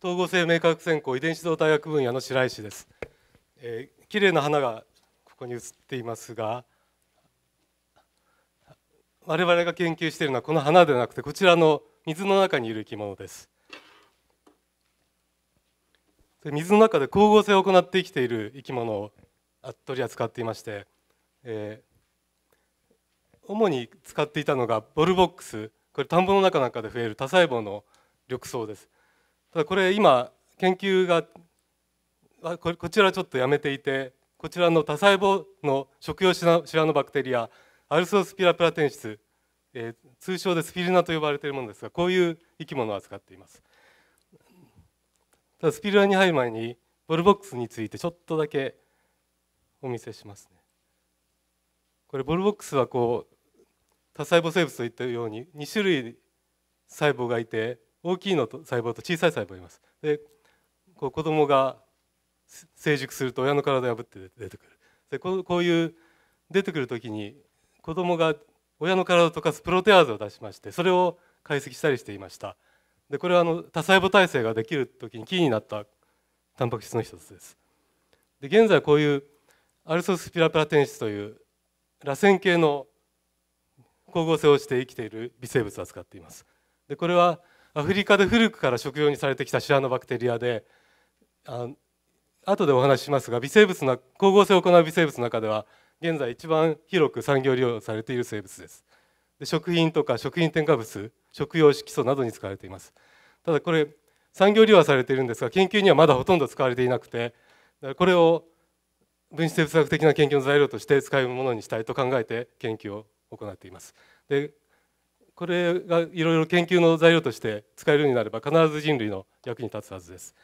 統合性明確専攻遺伝子動大学分野の白石です、えー、綺麗な花がここに写っていますが我々が研究しているのはこの花ではなくてこちらの水の中にいる生き物です水の中で光合成を行って生きている生き物を取り扱っていまして、えー、主に使っていたのがボルボックスこれ田んぼの中なんかで増える多細胞の緑藻ですただこれ今研究があここちらちょっとやめていてこちらの多細胞の食用シラノバクテリアアルソスピラプラテンシス、えー、通称でスピルナと呼ばれているものですがこういう生き物を扱っていますただスピルナに入る前にボルボックスについてちょっとだけお見せしますねこれボルボックスはこう多細胞生物といったように2種類細胞がいて大きいのと細胞と小さい細胞がいますでこう子供が成熟すると親の体を破って出てくるでこういう出てくる時に子供が親の体を溶かすプロテアーゼを出しましてそれを解析したりしていましたでこれはあの多細胞耐性ができる時にキーになったタンパク質の一つですで現在こういうアルソスピラプラテン質という螺旋系の光合成をして生きている微生物を扱っていますでこれはアフリカで古くから食用にされてきたシアノバクテリアであ後でお話ししますが微生物の光合成を行う微生物の中では現在一番広く産業利用されている生物ですで食品とか食品添加物食用色素などに使われていますただこれ産業利用はされているんですが研究にはまだほとんど使われていなくてこれを分子生物学的な研究の材料として使うものにしたいと考えて研究を行っていますでこれがいろいろ研究の材料として使えるようになれば必ず人類の役に立つはずです。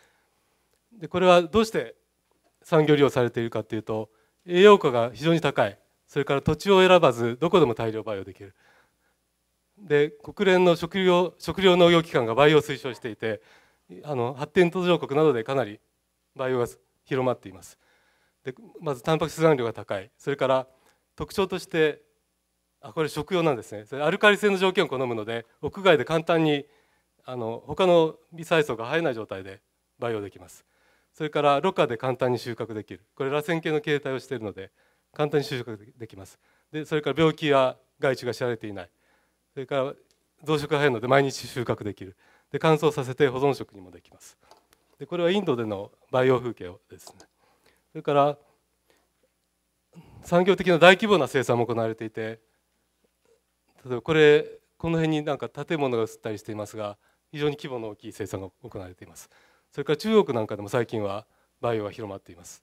でこれはどうして産業利用されているかというと栄養価が非常に高いそれから土地を選ばずどこでも大量培養できるで国連の食料食料農業機関が培養を推奨していてあの発展途上国などでかなり培養が広まっていますでまずタンパク質含量が高いそれから特徴としてあこれ食用なんですねそれアルカリ性の条件を好むので屋外で簡単にあの他の微細層が生えない状態で培養できますそれからろ過で簡単に収穫できるこれ螺旋形の形態をしているので簡単に収穫できますでそれから病気や害虫が知られていないそれから増殖が早いので毎日収穫できるで乾燥させて保存食にもできますでこれはインドでの培養風景をですねそれから産業的な大規模な生産も行われていて例えばこれこの辺になんか建物が映ったりしていますが非常に規模の大きい生産が行われていますそれから中国なんかでも最近はバイオが広まっています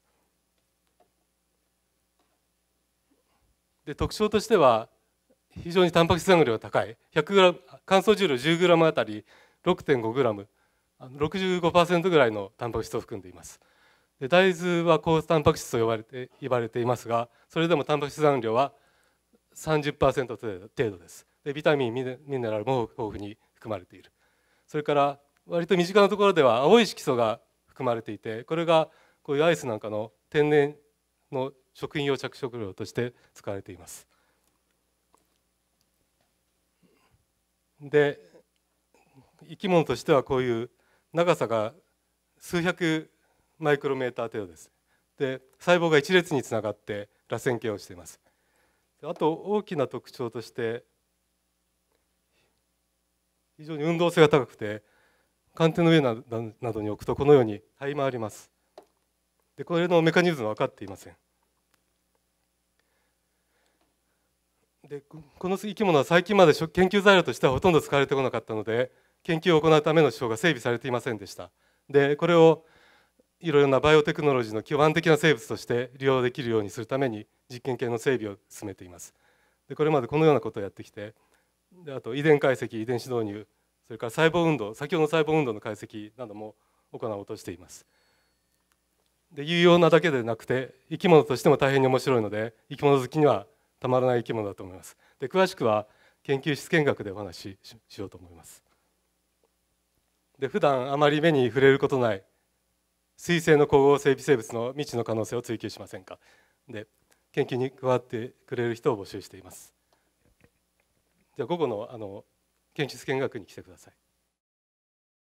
で特徴としては非常にタンパク質含量が高い1 0 0ム乾燥重量 10g あたり 6.5g65% ぐらいのタンパク質を含んでいますで大豆は高タンパク質と呼ばれて言われていますがそれでもタンパク質含量は30%程度ですでビタミンミネラルも豊富に含まれているそれから割と身近なところでは青い色素が含まれていてこれがこういうアイスなんかの天然の食品用着色料として使われていますで生き物としてはこういう長さが数百マイクロメーター程度ですで細胞が一列につながって螺旋形をしていますあと大きな特徴として非常に運動性が高くて鑑定の上などに置くとこのようにい回りますでこれのメカニズムは分かっていませんでこの生き物は最近まで研究材料としてはほとんど使われてこなかったので研究を行うための手法が整備されていませんでしたでこれをいろいろなバイオテクノロジーの基盤的な生物として利用できるようにするために実験系の整備を進めていますでこれまでこのようなことをやってきてであと遺伝解析遺伝子導入それから細胞運動先ほどの細胞運動の解析なども行おうとしていますで有用なだけでなくて生き物としても大変に面白いので生き物好きにはたまらない生き物だと思いますで詳しくは研究室見学でお話ししようと思いますで普段あまり目に触れることない水性の光合成微生物の未知の可能性を追求しませんかで研究に加わってくれる人を募集していますじゃあ午後のあの研究室見学に来てください